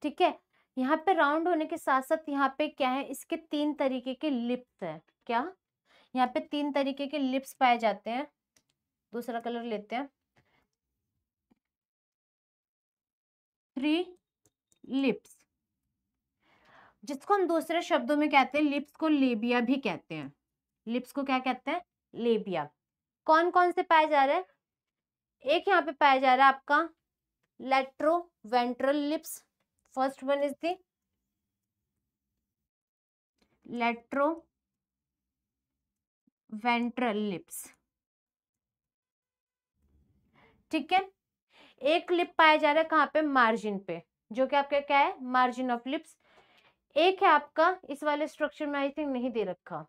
ठीक है यहाँ पे राउंड होने के साथ साथ यहाँ पे क्या है इसके तीन तरीके के लिप्स है क्या यहाँ पे तीन तरीके के लिप्स पाए जाते हैं दूसरा कलर लेते हैं थ्री लिप्स जिसको हम दूसरे शब्दों में कहते हैं लिप्स को लेबिया भी कहते हैं लिप्स को क्या कहते हैं लेबिया कौन कौन से पाए जा रहे हैं एक यहाँ पे पाया जा रहा है आपका latero ventral lips first one is the latero ventral lips ठीक है एक लिप पाया जा रहा है कहाँ पे मार्जिन पे जो कि आपका क्या है मार्जिन ऑफ लिप्स एक है आपका इस वाले स्ट्रक्चर में आई थिंक नहीं दे रखा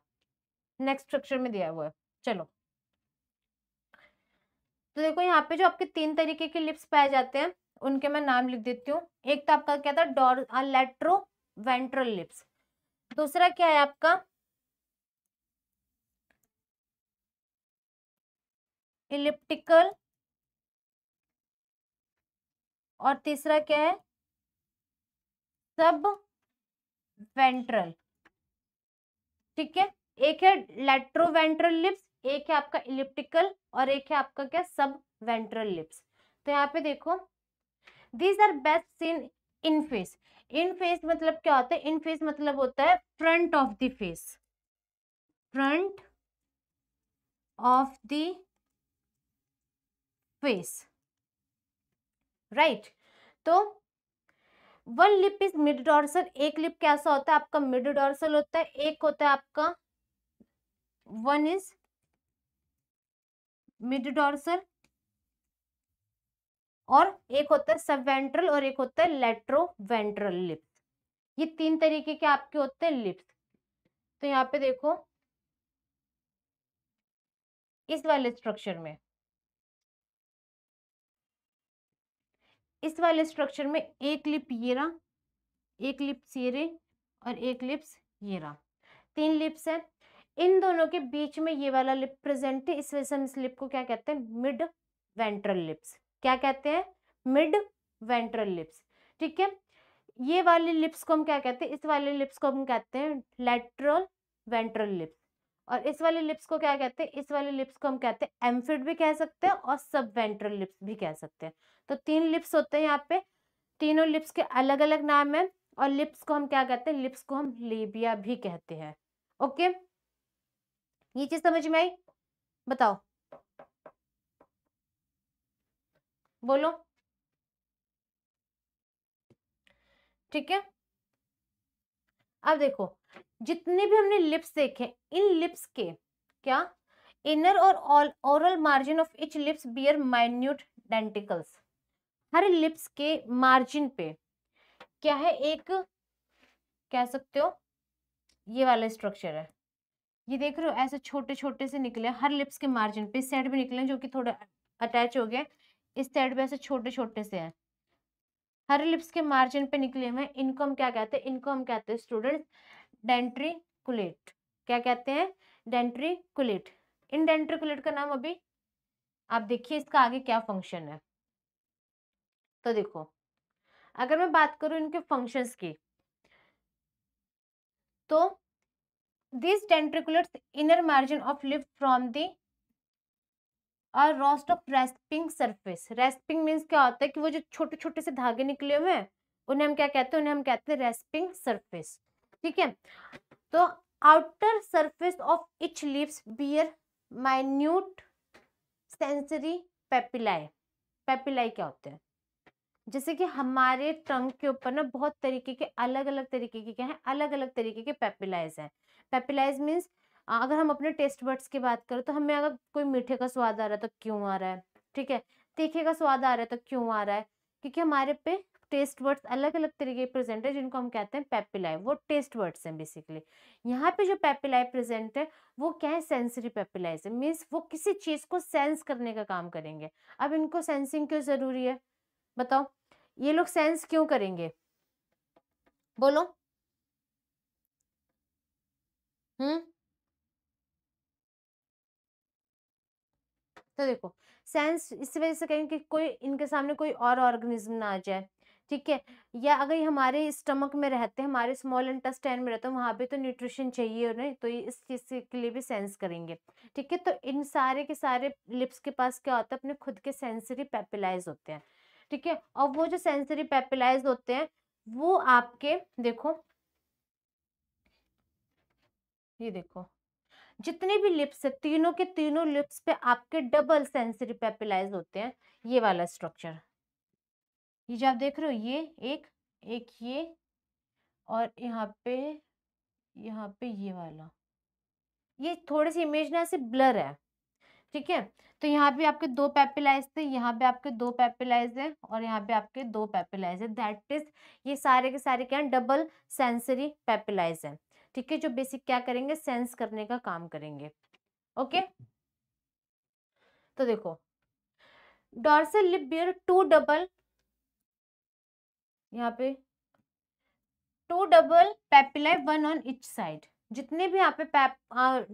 नेक्स्ट स्ट्रक्चर में दिया हुआ है चलो तो देखो यहाँ पे जो आपके तीन तरीके के लिप्स पाए जाते हैं उनके मैं नाम लिख देती हूँ एक तो आपका क्या था डॉर लेट्रो वेंट्रल लिप्स दूसरा क्या है आपका इलिप्टिकल और तीसरा क्या है सब वेंट्रल ठीक है एक है लेट्रोवेंट्रल लिप्स एक है आपका इलिप्टिकल और एक है आपका क्या सब वेंट्रल लिप्स तो यहाँ पे देखो these are best seen in face in face मतलब क्या होता है इन फेस मतलब होता है front of the face front of the face right तो one lip is mid dorsal एक लिप कैसा होता है आपका मिड डॉर्सल होता है एक होता है आपका वन इज मिड डॉर्सल और एक होता है सब वेंट्रल और एक होता है लेट्रो वेंट्रल लिप्स ये तीन तरीके के आपके होते हैं लिप्स तो यहाँ पे देखो इस वाले स्ट्रक्चर में इस वाले स्ट्रक्चर में एक लिप ये रहा एक लिप्स ये रे और एक लिप्स ये रहा तीन लिप्स है इन दोनों के बीच में ये वाला लिप प्रेजेंट है इस वजह से हम इस लिप को क्या कहते हैं मिड वेंट्रल लिप्स क्या कहते हैं मिड वेंट्रल लिप्स ठीक है ये वाले लिप्स को हम क्या कहते हैं इस वाले लिप्स को हम कहते हैं लेटरल वेंट्रल लिप्स और इस वाले लिप्स को क्या कहते हैं इस वाले लिप्स को हम कहते हैं एम्फिड भी कह सकते हैं और सब वेंट्रल लिप्स भी कह सकते हैं तो तीन लिप्स होते हैं यहाँ पे तीनों लिप्स के अलग अलग नाम है और लिप्स को हम क्या कहते हैं लिप्स को हम लेबिया भी कहते हैं ओके ये चीज समझ में आई बताओ बोलो ठीक है अब देखो जितने भी हमने लिप्स देखे इन लिप्स के क्या इनर और oral margin of each lips bear minute denticles हर लिप्स के मार्जिन पे क्या है एक कह सकते हो ये वाला स्ट्रक्चर है ये देख रहे हो ऐसे छोटे छोटे से निकले हर लिप्स के मार्जिन पे सेट भी निकले जो कि थोड़े अटैच हो गए इस साइड पे ऐसे छोटे छोटे से हैं हर लिप्स के मार्जिन पे निकले हुए इनको हम क्या कहते हैं इनको हम कहते हैं स्टूडेंट डेंट्रिकुलेट क्या कहते हैं डेंट्रिकुलेट इन डेंट्रिकुलेट का नाम अभी आप देखिए इसका आगे क्या फंक्शन है तो देखो अगर मैं बात करूं इनके फंक्शंस की तो this denticulates inner margin of lift from the और रोस्ट of rasping surface rasping means क्या होता है कि वो जो छोटे छोटे से धागे निकले हुए हैं उन्हें हम क्या कहते हैं उन्हें हम कहते हैं रेस्पिंग सरफेस ठीक है तो outer surface of each lips bear minute sensory papillae papillae क्या होते हैं जैसे कि हमारे ट्रंक के ऊपर ना बहुत तरीके के अलग अलग तरीके के क्या हैं अलग अलग तरीके के पेपिलाइज हैं पेपिलाइज मीन्स अगर हम अपने टेस्ट बर्ड्स की बात करें तो हमें अगर कोई मीठे का स्वाद आ रहा है तो क्यों आ रहा है ठीक है तीखे का स्वाद आ रहा है तो क्यों आ रहा है क्योंकि हमारे पे टेस्ट वर्ड्स अलग अलग तरीके के प्रेजेंट है जिनको हम कहते हैं पेपिलाई वो टेस्ट वर्ड्स हैं बेसिकली यहाँ पे जो पेपिलाई प्रेजेंट है वो क्या है सेंसरी पेपिलाई से मीन्स वो किसी चीज़ को सेंस करने का काम करेंगे अब इनको सेंसिंग क्यों ज़रूरी है बताओ ये लोग सेंस क्यों करेंगे बोलो हम्म तो देखो सेंस इस वजह से कहेंगे कि कोई इनके सामने कोई और ऑर्गेनिज्म ना आ जाए ठीक है या अगर हमारे स्टमक में रहते हैं हमारे स्मॉल इंटेस्टाइन में रहते हैं वहाँ पे तो न्यूट्रिशन चाहिए उन्हें तो ये इस चीज़ के लिए भी सेंस करेंगे ठीक है तो इन सारे के सारे लिप्स के पास क्या होता है अपने खुद के सेंसरी पेपिलाइज होते हैं ठीक है और वो जो सेंसरी पेपिलाइज होते हैं वो आपके देखो ये देखो जितने भी लिप्स है तीनों के तीनों लिप्स पे आपके डबल सेंसरी पेपिलाइज होते हैं ये वाला स्ट्रक्चर ये जो आप देख रहे हो ये एक एक ये और यहाँ पे यहाँ पे ये वाला ये थोड़े से इमेज ना ऐसे ब्लर है ठीक है तो यहाँ पे आपके दो पेपिलाइज थे यहाँ पे आपके दो पेपिलाइज है और यहाँ पे आपके दो पेपिलाइज है दैट इज ये सारे के सारे क्या डबल सेंसरी पेपिलाइज है ठीक है जो बेसिक क्या करेंगे सेंस करने का काम करेंगे ओके तो देखो dorsal lip bear two double यहाँ पे two double papillae one on each side जितने भी यहाँ पे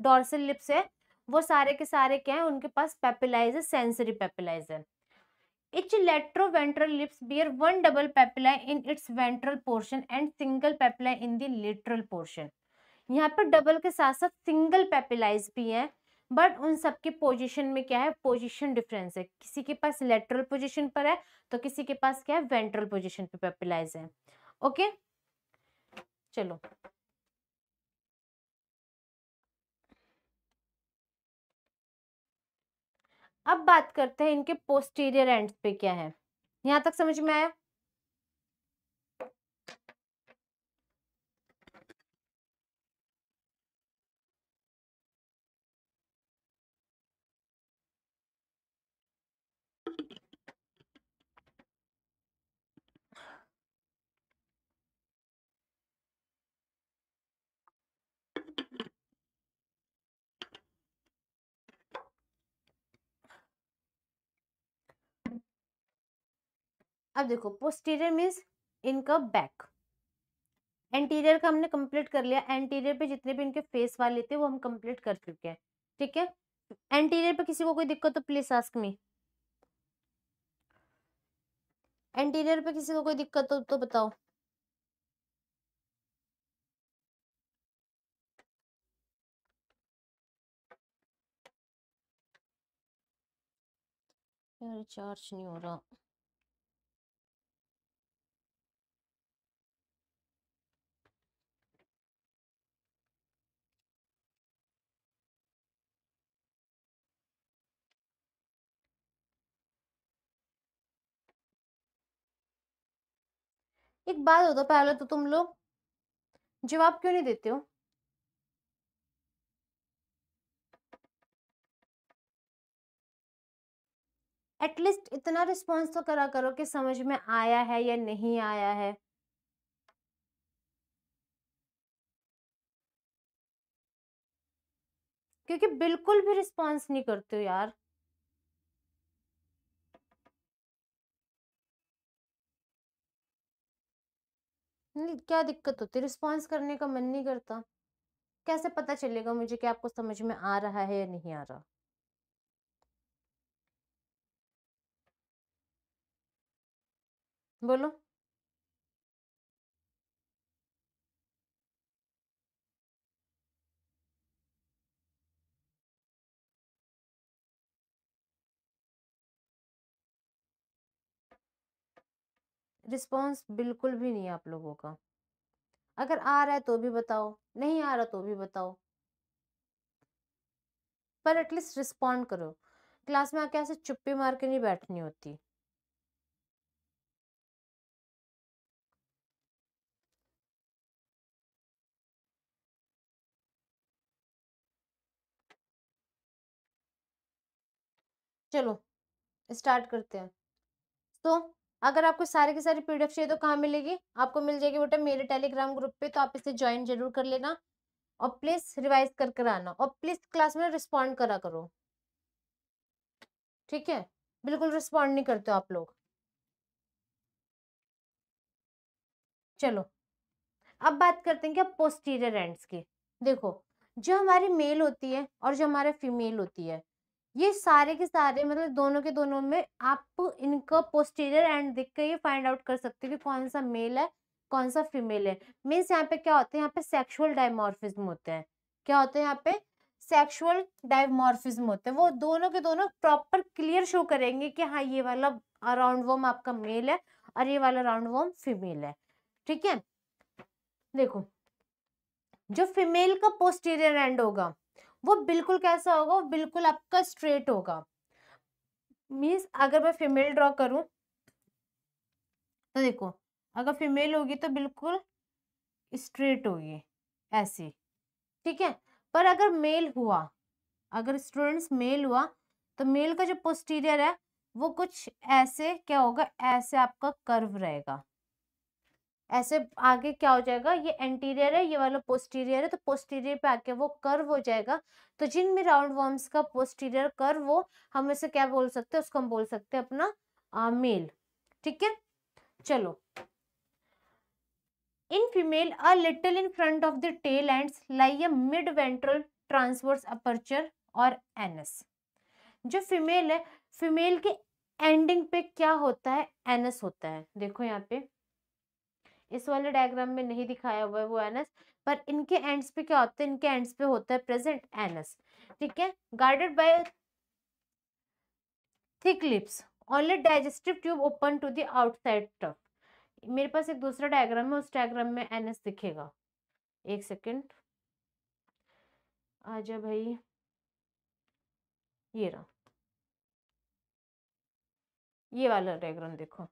डॉर्सल लिप्स है वो सारे के सारे क्या है उनके पास पेपिलाइज है सेंसरी पेपिलाइज है each latero ventral lips bear one double papillae in its ventral portion and single papillae in lateral portion यहाँ पर डबल के साथ साथ सिंगल पेपिलाइज भी है बट उन सबके पोजीशन में क्या है पोजीशन डिफरेंस है किसी के पास लेटरल पोजीशन पर है तो किसी के पास क्या है वेंट्रल पोजीशन पे पेपिलाइज है ओके चलो अब बात करते हैं इनके पोस्टीरियर एंड पे क्या है यहां तक समझ में आया अब देखो पोस्टीरियर मीन्स इनका बैक एंटीरियर का हमने कंप्लीट कर लिया एंटीरियर पे जितने भी इनके फेस वाले थे वो हम कंप्लीट कर चुके हैं ठीक है एंटीरियर पे किसी को कोई दिक्कत हो प्लीज आस्क मी एंटीरियर पे किसी को कोई दिक्कत हो तो बताओ चार्ज नहीं हो रहा एक बात होता पहले तो तुम लोग जवाब क्यों नहीं देते हो एटलीस्ट इतना रिस्पॉन्स तो करा करो कि समझ में आया है या नहीं आया है क्योंकि बिल्कुल भी रिस्पॉन्स नहीं करते हो यार क्या दिक्कत होती रिस्पॉन्स करने का मन नहीं करता कैसे पता चलेगा मुझे कि आपको समझ में आ रहा है या नहीं आ रहा बोलो रिस्पॉन्स बिल्कुल भी नहीं है आप लोगों का अगर आ रहा है तो भी बताओ नहीं आ रहा तो भी बताओ पर एटलीस्ट रिस्पॉन्ड करो क्लास में आके ऐसे चुप्पी मार के नहीं बैठनी होती चलो स्टार्ट करते हैं तो अगर आपको सारे के सारे पीडीएफ चाहिए तो कहाँ मिलेगी आपको मिल जाएगी बेटा मेरे टेलीग्राम ग्रुप पे तो आप इसे ज्वाइन जरूर कर लेना और प्लीज रिवाइज कर कर आना और प्लीज क्लास में रिस्पॉन्ड करा करो ठीक है बिल्कुल रिस्पॉन्ड नहीं करते आप लोग चलो अब बात करते हैं क्या पोस्टीरियर एंड्स की देखो जो हमारी मेल होती है और जो हमारे फीमेल होती है ये सारे के सारे मतलब दोनों के दोनों में आप इनका पोस्टीरियर एंड देख कर ये फाइंड आउट कर सकते हो कि कौन सा मेल है कौन सा फीमेल है मीन्स यहाँ पे क्या होता है यहाँ पे सेक्सुअल डायमोर्फिज्म होते हैं क्या होते हैं यहाँ पे सेक्शुअल डायमोर्फिज्म होते हैं वो दोनों के दोनों प्रॉपर क्लियर शो करेंगे कि हाँ ये वाला राउंड वोम आपका मेल है और ये वाला राउंड वोम फीमेल है ठीक है देखो जो फीमेल का पोस्टीरियर एंड होगा वो बिल्कुल कैसा होगा वो बिल्कुल आपका स्ट्रेट होगा मीन्स अगर मैं फीमेल ड्रॉ करूँ तो देखो अगर फीमेल होगी तो बिल्कुल स्ट्रेट होगी ऐसी ठीक है पर अगर मेल हुआ अगर स्टूडेंट्स मेल हुआ तो मेल का जो पोस्टीरियर है वो कुछ ऐसे क्या होगा ऐसे आपका कर्व रहेगा ऐसे आगे क्या हो जाएगा ये एंटीरियर है ये वाला पोस्टीरियर है तो पोस्टीरियर पे आके वो कर्व हो जाएगा तो जिन भी राउंड वर्म्स का पोस्टीरियर कर्व हो हम इसे क्या बोल सकते हैं उसको हम बोल सकते हैं अपना आ, मेल ठीक है चलो in female a little in front of the tail end like a mid ventral transverse aperture और एनस जो फीमेल है फीमेल के एंडिंग पे क्या होता है एनस होता है देखो यहाँ पे इस वाले डायग्राम में नहीं दिखाया हुआ है वो एनस पर इनके एंड्स पे क्या होता है इनके एंड्स पे होता है प्रेजेंट एनस ठीक है guarded by thick lips only digestive tube open to the outside टफ मेरे पास एक दूसरा डायग्राम है उस डायग्राम में एनएस दिखेगा एक सेकेंड आ जा भाई ये रहा ये वाला डायग्राम देखो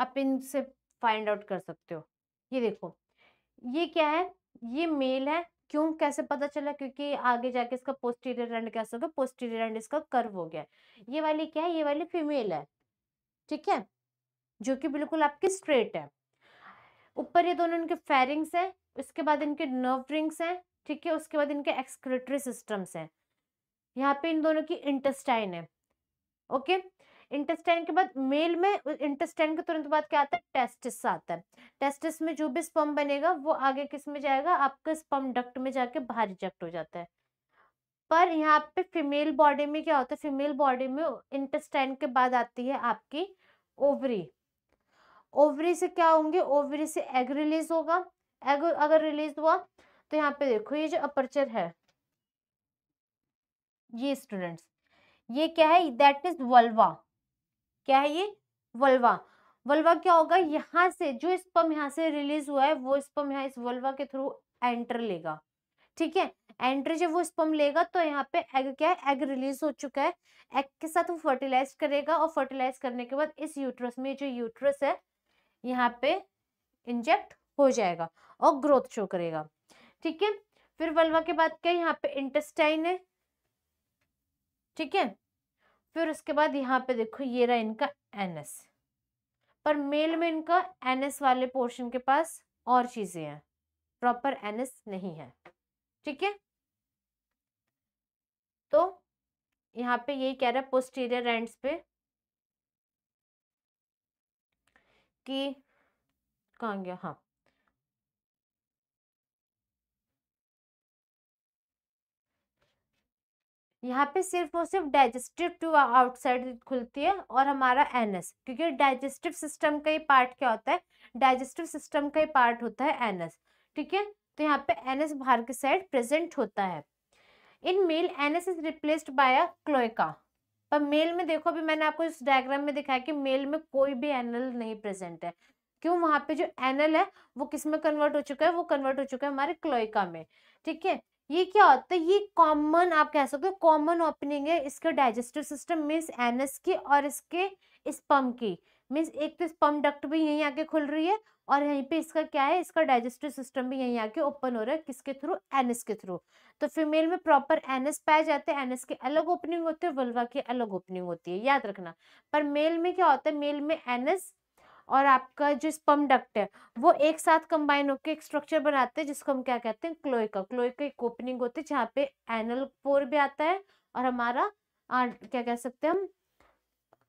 आप इनसे फाइंड आउट कर सकते हो ये देखो ये क्या है ये मेल है क्यों कैसे पता चला क्योंकि आगे जाके इसका पोस्टीरियर एंड कैसे होगा पोस्टीरियर एंड इसका कर्व हो गया ये वाली क्या है ये वाली फीमेल है ठीक है जो कि बिल्कुल आपकी स्ट्रेट है ऊपर ये दोनों इनके फेरिंग्स हैं उसके बाद इनके नर्व रिंग्स हैं ठीक है उसके बाद इनके एक्सक्रेटरी सिस्टम्स हैं यहाँ पे इन दोनों की इंटेस्टाइन है ओके इंटेस्टाइन के बाद मेल में इंटेस्टाइन के तुरंत बाद क्या आता है टेस्टिस आता है टेस्टिस में जो भी स्पम बनेगा वो आगे किस में जाएगा आपके स्पम डक्ट में जाके बाहर रिजेक्ट हो जाता है पर यहाँ पे फीमेल बॉडी में क्या होता है फीमेल बॉडी में इंटेस्टाइन के बाद आती है आपकी ओवरी ओवरी से क्या होंगे ओवरी से एग रिलीज होगा एग अगर रिलीज हुआ तो यहाँ पे देखो ये जो अपर्चर है ये स्टूडेंट्स ये क्या है दैट इज वल्वा क्या है ये वल्वा वल्वा क्या होगा यहाँ से जो स्पम यहाँ से रिलीज हुआ है वो स्पम यहाँ इस वल्वा के थ्रू एंटर लेगा ठीक है एंटर जब वो स्पम लेगा तो यहाँ पे एग क्या है एग रिलीज हो चुका है एग के साथ वो फर्टिलाइज करेगा और फर्टिलाइज करने के बाद इस यूट्रस में जो यूट्रस है यहाँ पे इंजेक्ट हो जाएगा और ग्रोथ शो करेगा ठीक है फिर वल्वा के बाद क्या यहाँ पे इंटेस्टाइन है ठीक है फिर उसके बाद यहाँ पे देखो ये रहा इनका एनएस पर मेल में इनका एनएस वाले पोर्शन के पास और चीजें हैं प्रॉपर एनएस नहीं है ठीक है तो यहाँ पे यही कह रहा है पोस्टीरियर एंड्स पे कि कहाँ गया हाँ यहाँ पे सिर्फ और सिर्फ डाइजेस्टिव टू आउटसाइड खुलती है और हमारा एनएस क्योंकि डाइजेस्टिव सिस्टम का ही पार्ट क्या होता है डाइजेस्टिव सिस्टम का ही पार्ट होता है एनएस ठीक है तो यहाँ पे एनएस बाहर के साइड प्रेजेंट होता है in male anus is replaced by a cloaca पर मेल में देखो अभी मैंने आपको इस डायग्राम में दिखाया कि मेल में कोई भी एनल नहीं प्रेजेंट है क्यों वहां पे जो एनल है वो किस में कन्वर्ट हो चुका है वो कन्वर्ट हो चुका है हमारे क्लोइका में ठीक है ये क्या होता है ये कॉमन आप कह सकते हो कॉमन ओपनिंग है इसके डाइजेस्टिव सिस्टम मीन्स एनएस की और इसके स्पम की मीन्स एक तो स्पम डक्ट भी यहीं आके खुल रही है और यहीं पे इसका क्या है इसका डाइजेस्टिव सिस्टम भी यहीं आके ओपन हो रहा है किसके थ्रू एनएस के थ्रू तो फीमेल में प्रॉपर एनएस पाए जाते हैं एनएस के अलग ओपनिंग होती है वल्वा की अलग ओपनिंग होती है याद रखना पर मेल में क्या होता है मेल में एनएस और आपका जो स्पम डक्ट है वो एक साथ कंबाइन होकर एक स्ट्रक्चर बनाते हैं जिसको हम क्या कहते हैं क्लोइका क्लोइका एक ओपनिंग होती है जहाँ पे एनल पोर भी आता है और हमारा आ, क्या कह सकते हैं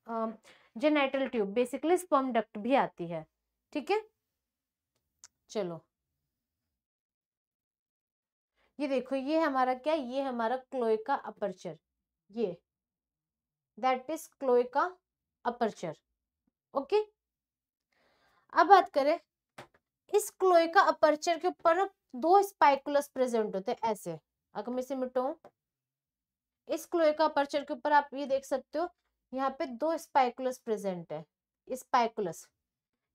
हम genital tube basically sperm duct भी आती है ठीक है चलो ये देखो ये हमारा क्या ये हमारा क्लोइका अपर्चर ये that is cloaca aperture okay अब बात करें इस क्लोए का अपर्चर के ऊपर दो स्पाइकुलस प्रेजेंट होते हैं ऐसे अगर मैं इसे मिटाऊं इस क्लोए का अपर्चर के ऊपर आप ये देख सकते हो यहाँ पे दो स्पाइकुलस प्रेजेंट है स्पाइकुलस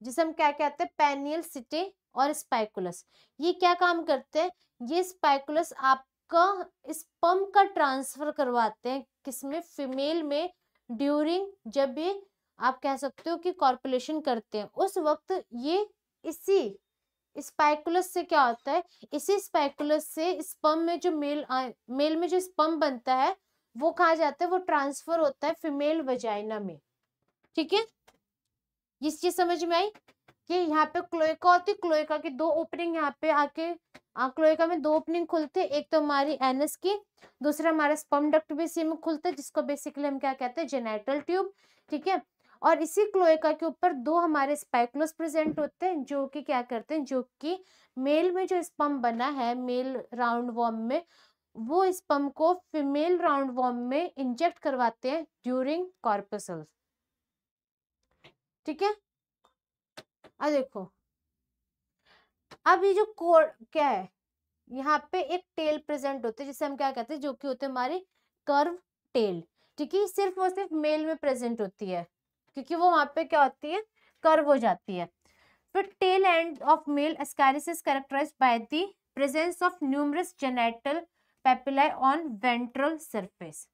जिसे हम क्या कहते हैं पेनियल सिटी और स्पाइकुलस ये क्या काम करते हैं ये स्पाइकुलस आपका स्पम का ट्रांसफर करवाते हैं किसमें फीमेल में ड्यूरिंग जब ये आप कह सकते हो कि कॉर्पोलेशन करते हैं उस वक्त ये इसी स्पाइकुलस से क्या होता है इसी स्पाइकुलस से स्पम में जो मेल मेल में जो स्पम बनता है वो कहा जाता है वो ट्रांसफर होता है फीमेल वजाइना में ठीक है ये चीज समझ में आई कि यहाँ पे क्लोएका होती है क्लोएका की दो ओपनिंग यहाँ पे आके क्लोएका में दो ओपनिंग खुलते हैं एक तो हमारी एनस की दूसरा हमारा स्पम डक्ट भी सेम में खुलता है जिसको बेसिकली हम क्या कहते हैं जेनेटल ट्यूब ठीक है और इसी क्लोएका के ऊपर दो हमारे स्पाइकलोस प्रेजेंट होते हैं जो कि क्या करते हैं जो कि मेल में जो स्पम बना है मेल राउंड वॉर्म में वो स्पम को फीमेल राउंड वॉर्म में इंजेक्ट करवाते हैं ड्यूरिंग कॉर्पसल ठीक है अब देखो अब ये जो कोर क्या है यहाँ पे एक टेल प्रेजेंट होते हैं जिसे हम क्या कहते हैं जो कि होते हैं हमारे कर्व टेल ठीक है सिर्फ और सिर्फ मेल में प्रेजेंट होती है क्योंकि वो वहाँ पे क्या होती है कर्व हो जाती है फिर tail end of male Ascaris characterize by the presence of numerous genital papillae on ventral surface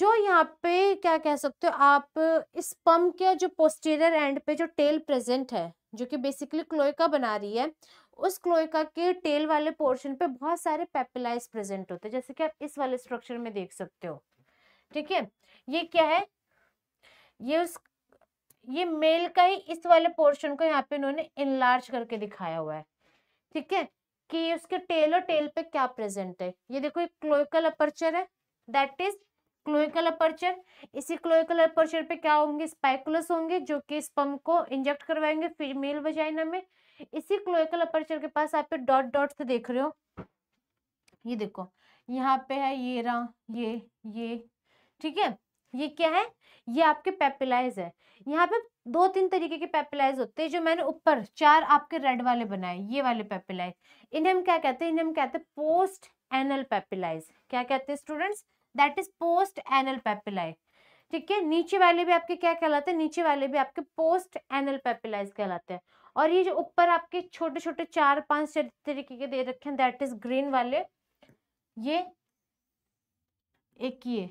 जो यहाँ पे क्या कह सकते हो आप इस पम के जो पोस्टीरियर एंड पे जो टेल प्रेजेंट है जो कि बेसिकली क्लोइका बना रही है उस क्लोइका के टेल वाले पोर्शन पे बहुत सारे पेपिलाइज प्रेजेंट होते हैं जैसे कि आप इस वाले स्ट्रक्चर में देख सकते हो ठीक है ये क्या है ये उस ये मेल का ही इस वाले पोर्शन को यहाँ पे इन्होंने इनलार्ज करके दिखाया हुआ है ठीक है कि उसके टेल और टेल पे क्या प्रेजेंट है ये देखो एक क्लोइकल अपर्चर है दैट इज क्लोइकल अपर्चर इसी क्लोइकल अपर्चर पे क्या होंगे स्पाइकुलस होंगे जो कि स्पम को इंजेक्ट करवाएंगे फीमेल वजाइना में इसी क्लोइकल अपर्चर के पास आप डॉट डॉट से देख रहे हो ये देखो यहाँ पे है ये रहा ये ये ठीक है ये क्या है ये आपके पेपिलाइज है यहाँ पे दो तीन तरीके के पेपिलाइज होते हैं जो मैंने ऊपर चार आपके रेड वाले बनाए ये वाले पेपिलाइज इन्हें हम क्या कहते हैं इन्हें हम कहते हैं पोस्ट एनल पेपिलाइज क्या कहते हैं students that is post anal papillae ठीक है नीचे वाले भी आपके क्या कहलाते हैं नीचे वाले भी आपके पोस्ट एनल पेपिलाइज कहलाते हैं और ये जो ऊपर आपके छोटे छोटे चार पांच तरीके के दे रखे हैं दैट इज ग्रीन वाले ये एक ये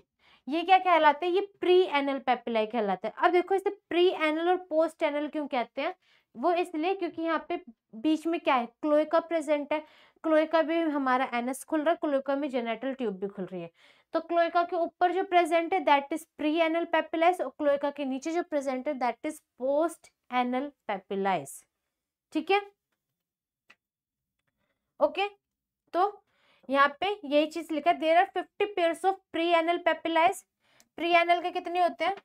ये क्या कहलाते हैं ये प्री एनल पेपिलाई कहलाते हैं अब देखो इसे प्री एनल और पोस्ट एनल क्यों कहते हैं वो इसलिए क्योंकि यहाँ पे बीच में क्या है क्लोएका प्रेजेंट है क्लोएका भी हमारा एनस खुल रहा है क्लोएका में जेनेटल ट्यूब भी खुल रही है तो क्लोएका के ऊपर जो प्रेजेंट है that is pre anal papillae और क्लोएका के नीचे जो प्रेजेंट है that is post anal papillae ठीक है ओके तो यहाँ पे यही चीज लिखा है there are fifty pair of pre anal papillae pre anal के कितने होते हैं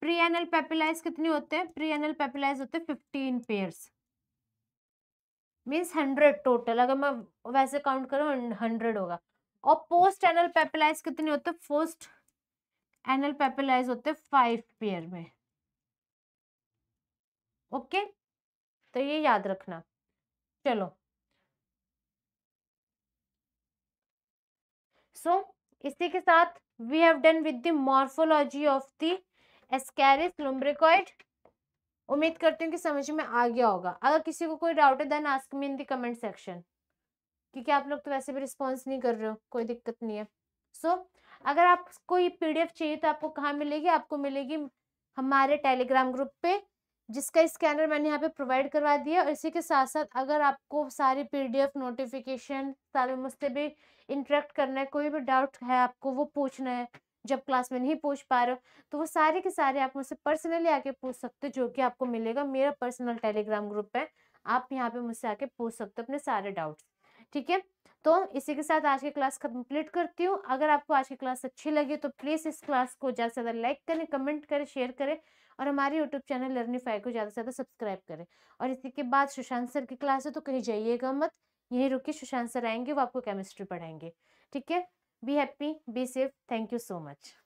प्री एनल पेपिलाइज कितने होते हैं प्री एनल पेपिलाइज होते हैं fifteen pair means hundred total अगर मैं वैसे काउंट करूँ हंड्रेड होगा और पोस्ट एनल पेपिलाइज कितने होते हैं पोस्ट एनल पेपिलाइज होते हैं फाइव पेयर में ओके okay? तो ये याद रखना चलो सो इसी के साथ we have done with the morphology of the Ascaris lumbricoid उम्मीद करती हूँ कि समझ में आ गया होगा अगर किसी को कोई डाउट है then ask me in the comment section क्योंकि आप लोग तो वैसे भी रिस्पॉन्स नहीं कर रहे हो कोई दिक्कत नहीं है सो so, अगर आपको ये पीडीएफ चाहिए तो आपको कहाँ मिलेगी आपको मिलेगी हमारे टेलीग्राम ग्रुप पे जिसका स्कैनर मैंने यहाँ पे प्रोवाइड करवा दिया और इसी के साथ साथ अगर आपको सारी पीडीएफ नोटिफिकेशन सारे मुझसे भी इंटरेक्ट करना है कोई भी डाउट है आपको वो पूछना है जब क्लास में नहीं पूछ पा रहे हो तो वो सारे के सारे आप मुझसे पर्सनली आके पूछ सकते हो जो कि आपको मिलेगा मेरा पर्सनल टेलीग्राम ग्रुप है आप यहाँ पे मुझसे आके पूछ सकते हो अपने सारे डाउट्स ठीक है तो इसी के साथ आज की क्लास कंप्लीट करती हूँ अगर आपको आज की क्लास अच्छी लगी तो प्लीज़ इस क्लास को ज़्यादा से ज़्यादा लाइक करें कमेंट करें शेयर करें और हमारे यूट्यूब चैनल फाइव को ज़्यादा से ज़्यादा सब्सक्राइब करें और इसी के बाद सुशांत सर की क्लास है तो कहीं जाइएगा मत यहीं रुके सुशांत सर आएंगे वो आपको केमिस्ट्री पढ़ाएंगे ठीक है be happy be safe thank you so much